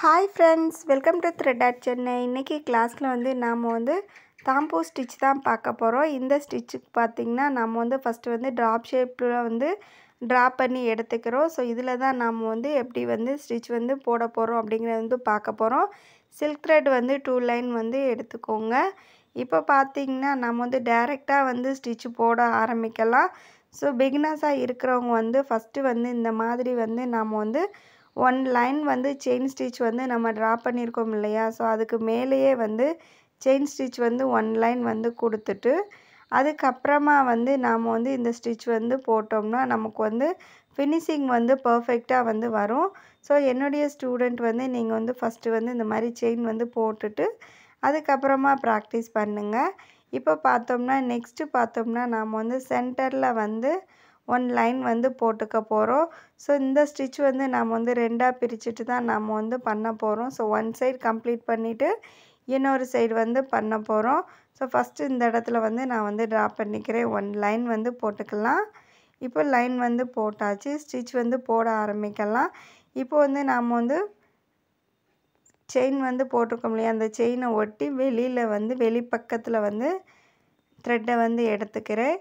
hi friends welcome to thread Chennai இன்றைக்கி கிளாஸில் வந்து நாம் வந்து தாம்பூ ஸ்டிச் தான் பார்க்க போகிறோம் இந்த ஸ்டிச்சுக்கு பார்த்திங்கன்னா நம்ம வந்து ஃபஸ்ட்டு வந்து ட்ராப் ஷேப்பில் வந்து ட்ரா பண்ணி எடுத்துக்கிறோம் ஸோ இதில் தான் நாம் வந்து எப்படி வந்து ஸ்டிச் வந்து போட போகிறோம் அப்படிங்கிறத வந்து பார்க்க போகிறோம் சில்க் த்ரெட் வந்து டூ லைன் வந்து எடுத்துக்கோங்க இப்போ பார்த்திங்கன்னா நம்ம வந்து டேரெக்டாக வந்து ஸ்டிச் போட ஆரம்பிக்கலாம் ஸோ பிகினர்ஸாக இருக்கிறவங்க வந்து ஃபஸ்ட்டு வந்து இந்த மாதிரி வந்து நாம் வந்து ஒன் லைன் வந்து செயின் ஸ்டிச் வந்து நம்ம ட்ரா பண்ணியிருக்கோம் இல்லையா ஸோ அதுக்கு மேலேயே வந்து செயின் ஸ்டிச் வந்து ஒன் லைன் வந்து கொடுத்துட்டு அதுக்கப்புறமா வந்து நாம் வந்து இந்த ஸ்டிச் வந்து போட்டோம்னா நமக்கு வந்து ஃபினிஷிங் வந்து பர்ஃபெக்டாக வந்து வரும் ஸோ என்னுடைய ஸ்டூடெண்ட் வந்து நீங்கள் வந்து ஃபஸ்ட்டு வந்து இந்த மாதிரி செயின் வந்து போட்டுட்டு அதுக்கப்புறமா ப்ராக்டிஸ் பண்ணுங்கள் இப்போ பார்த்தோம்னா நெக்ஸ்ட்டு பார்த்தோம்னா நாம் வந்து சென்டரில் வந்து ஒன் லைன் வந்து போட்டுக்க போகிறோம் ஸோ இந்த ஸ்டிச் வந்து நாம் வந்து ரெண்டாக பிரிச்சுட்டு தான் நாம் வந்து பண்ண போகிறோம் ஸோ ஒன் சைடு கம்ப்ளீட் பண்ணிவிட்டு இன்னொரு சைடு வந்து பண்ண போகிறோம் ஸோ ஃபஸ்ட்டு இந்த இடத்துல வந்து நான் வந்து ட்ரா பண்ணிக்கிறேன் ஒன் லைன் வந்து போட்டுக்கலாம் இப்போ லைன் வந்து போட்டாச்சு ஸ்டிச் வந்து போட ஆரம்பிக்கலாம் இப்போ வந்து நாம் வந்து செயின் வந்து போட்டிருக்கோம் இல்லையா அந்த செயினை ஒட்டி வெளியில் வந்து வெளிப்பக்கத்தில் வந்து த்ரெட்டை வந்து எடுத்துக்கிறேன்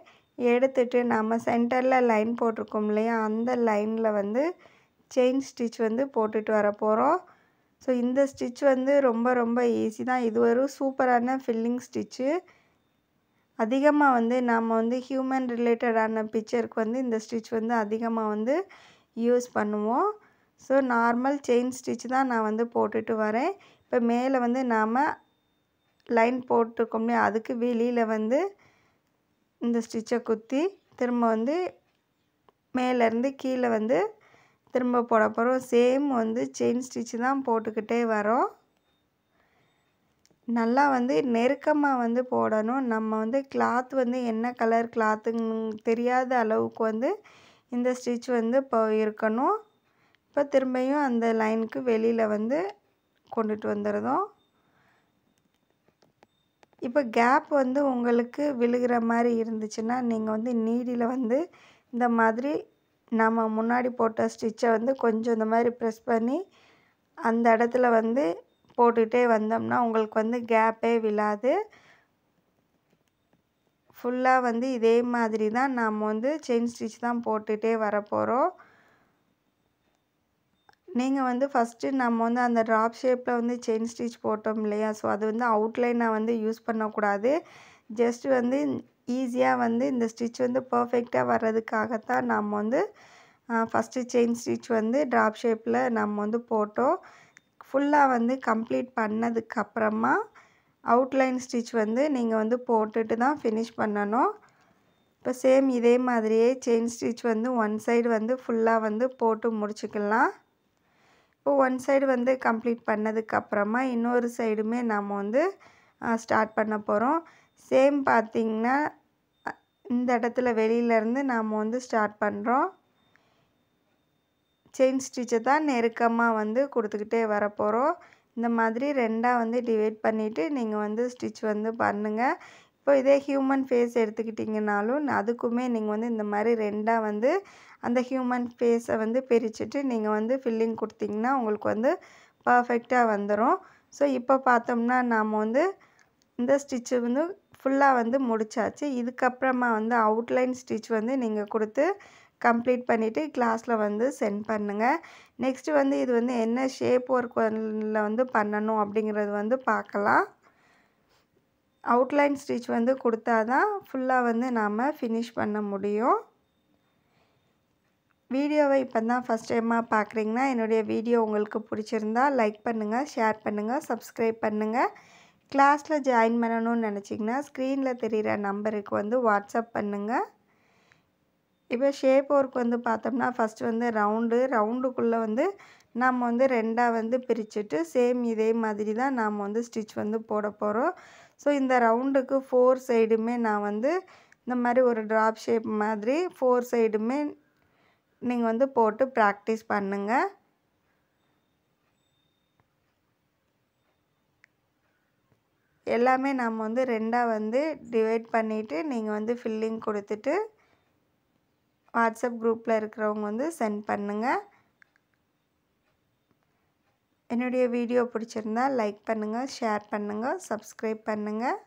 எடுத்துட்டு நம்ம சென்டரில் லைன் போட்டிருக்கோம் இல்லையா அந்த லைனில் வந்து செயின் ஸ்டிச் வந்து போட்டுட்டு வர போகிறோம் ஸோ இந்த ஸ்டிச் வந்து ரொம்ப ரொம்ப ஈஸி தான் இது ஒரு சூப்பரான ஃபில்லிங் ஸ்டிச்சு அதிகமாக வந்து நாம் வந்து ஹியூமன் ரிலேட்டடான பிக்சருக்கு வந்து இந்த ஸ்டிச் வந்து அதிகமாக வந்து யூஸ் பண்ணுவோம் ஸோ நார்மல் செயின் ஸ்டிச் தான் நான் வந்து போட்டுட்டு வரேன் இப்போ மேலே வந்து நாம் லைன் போட்டிருக்கோம்லையே அதுக்கு வெளியில் வந்து இந்த ஸ்டிச்சை குத்தி திரும்ப வந்து மேலேருந்து கீழே வந்து திரும்ப போட போகிறோம் சேம் வந்து செயின் ஸ்டிச்சு தான் போட்டுக்கிட்டே வரோம் நல்லா வந்து நெருக்கமாக வந்து போடணும் நம்ம வந்து கிளாத் வந்து என்ன கலர் கிளாத்துங்க தெரியாத அளவுக்கு வந்து இந்த ஸ்டிச் வந்து இப்போ இருக்கணும் இப்போ திரும்பியும் அந்த லைனுக்கு வெளியில் வந்து கொண்டுட்டு வந்துடுறோம் இப்போ கேப் வந்து உங்களுக்கு விழுகிற மாதிரி இருந்துச்சுன்னா நீங்கள் வந்து நீடியில் வந்து இந்த மாதிரி நம்ம முன்னாடி போட்ட ஸ்டிச்சை வந்து கொஞ்சம் இந்த மாதிரி ப்ரெஸ் பண்ணி அந்த இடத்துல வந்து போட்டுகிட்டே வந்தோம்னா உங்களுக்கு வந்து கேப்பே விழாது ஃபுல்லாக வந்து இதே மாதிரி தான் நாம் வந்து செயின் ஸ்டிச் தான் போட்டுகிட்டே வரப்போகிறோம் நீங்கள் வந்து ஃபஸ்ட்டு நம்ம வந்து அந்த ட்ராப் ஷேப்பில் வந்து செயின் ஸ்டிச் போட்டோம் இல்லையா ஸோ அது வந்து அவுட்லைனாக வந்து யூஸ் பண்ணக்கூடாது ஜஸ்ட் வந்து ஈஸியாக வந்து இந்த ஸ்டிச் வந்து பர்ஃபெக்டாக வர்றதுக்காகத்தான் நம்ம வந்து ஃபஸ்ட்டு செயின் ஸ்டிச் வந்து ட்ராப் ஷேப்பில் நம்ம வந்து போட்டோம் ஃபுல்லாக வந்து கம்ப்ளீட் பண்ணதுக்கப்புறமா அவுட்லைன் ஸ்டிச் வந்து நீங்கள் வந்து போட்டுட்டு தான் ஃபினிஷ் பண்ணணும் இப்போ சேம் இதே மாதிரியே செயின் ஸ்டிச் வந்து ஒன் சைடு வந்து ஃபுல்லாக வந்து போட்டு முடிச்சுக்கலாம் இப்போ ஒன் சைடு வந்து கம்ப்ளீட் பண்ணதுக்கப்புறமா இன்னொரு சைடுமே நாம் வந்து ஸ்டார்ட் பண்ண போகிறோம் சேம் பார்த்திங்கன்னா இந்த இடத்துல வெளியிலேருந்து நாம் வந்து ஸ்டார்ட் பண்ணுறோம் செயின் ஸ்டிச்சை தான் நெருக்கமாக வந்து கொடுத்துக்கிட்டே வரப்போகிறோம் இந்த மாதிரி ரெண்டாக வந்து டிவைட் பண்ணிவிட்டு நீங்கள் வந்து ஸ்டிச் வந்து பண்ணுங்கள் இப்போ இதே ஹியூமன் ஃபேஸ் எடுத்துக்கிட்டிங்கனாலும் அதுக்குமே நீங்கள் வந்து இந்த மாதிரி ரெண்டாக வந்து அந்த ஹியூமன் ஃபேஸை வந்து பிரிச்சுட்டு நீங்கள் வந்து ஃபில்லிங் கொடுத்திங்கன்னா உங்களுக்கு வந்து பர்ஃபெக்டாக வந்துடும் ஸோ இப்போ பார்த்தோம்னா நாம் வந்து இந்த ஸ்டிச்சு வந்து ஃபுல்லாக வந்து முடித்தாச்சு இதுக்கப்புறமா வந்து அவுட்லைன் ஸ்டிச் வந்து நீங்கள் கொடுத்து கம்ப்ளீட் பண்ணிவிட்டு கிளாஸில் வந்து சென்ட் பண்ணுங்கள் நெக்ஸ்ட்டு வந்து இது வந்து என்ன ஷேப் ஒர்க் வந்து பண்ணணும் அப்படிங்கிறது வந்து பார்க்கலாம் அவுட்லைன் ஸ்டிச் வந்து கொடுத்தா தான் ஃபுல்லாக வந்து நாம் ஃபினிஷ் பண்ண முடியும் வீடியோவை இப்போ தான் ஃபஸ்ட் டைமாக பார்க்குறீங்கன்னா என்னுடைய வீடியோ உங்களுக்கு பிடிச்சிருந்தா லைக் பண்ணுங்கள் ஷேர் பண்ணுங்கள் சப்ஸ்கிரைப் பண்ணுங்கள் கிளாஸில் ஜாயின் பண்ணணும்னு நினச்சிங்கன்னா ஸ்க்ரீனில் தெரிகிற நம்பருக்கு வந்து வாட்ஸ்அப் பண்ணுங்கள் இப்போ ஷேப் ஒர்க் வந்து பார்த்தோம்னா ஃபஸ்ட்டு வந்து ரவுண்டு ரவுண்டுக்குள்ளே வந்து நாம் வந்து ரெண்டாக வந்து பிரிச்சுட்டு சேம் இதே மாதிரி தான் நாம் வந்து ஸ்டிச் வந்து போட போகிறோம் ஸோ இந்த ரவுண்டுக்கு ஃபோர் சைடுமே நான் வந்து இந்த மாதிரி ஒரு ட்ராப் ஷேப் மாதிரி ஃபோர் சைடுமே நீங்கள் வந்து போட்டு ப்ராக்டிஸ் பண்ணுங்கள் எல்லாமே நாம் வந்து ரெண்டாக வந்து டிவைட் பண்ணிவிட்டு நீங்கள் வந்து ஃபில்லிங் கொடுத்துட்டு வாட்ஸ்அப் குரூப்பில் இருக்கிறவங்க வந்து சென்ட் பண்ணுங்கள் என்னுடைய வீடியோ பிடிச்சிருந்தா லைக் பண்ணுங்கள் ஷேர் பண்ணுங்கள் சப்ஸ்கிரைப் பண்ணுங்கள்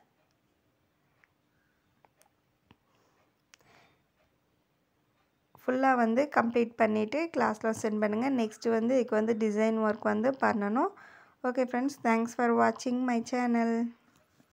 ஃபுல்லாக வந்து கம்ப்ளீட் பண்ணிவிட்டு கிளாஸ்லாம் சென்ட் பண்ணுங்கள் நெக்ஸ்ட் வந்து இதுக்கு வந்து டிசைன் ஒர்க் வந்து பண்ணணும் ஓகே ஃப்ரெண்ட்ஸ் தேங்க்ஸ் ஃபார் வாட்சிங் மை சேனல்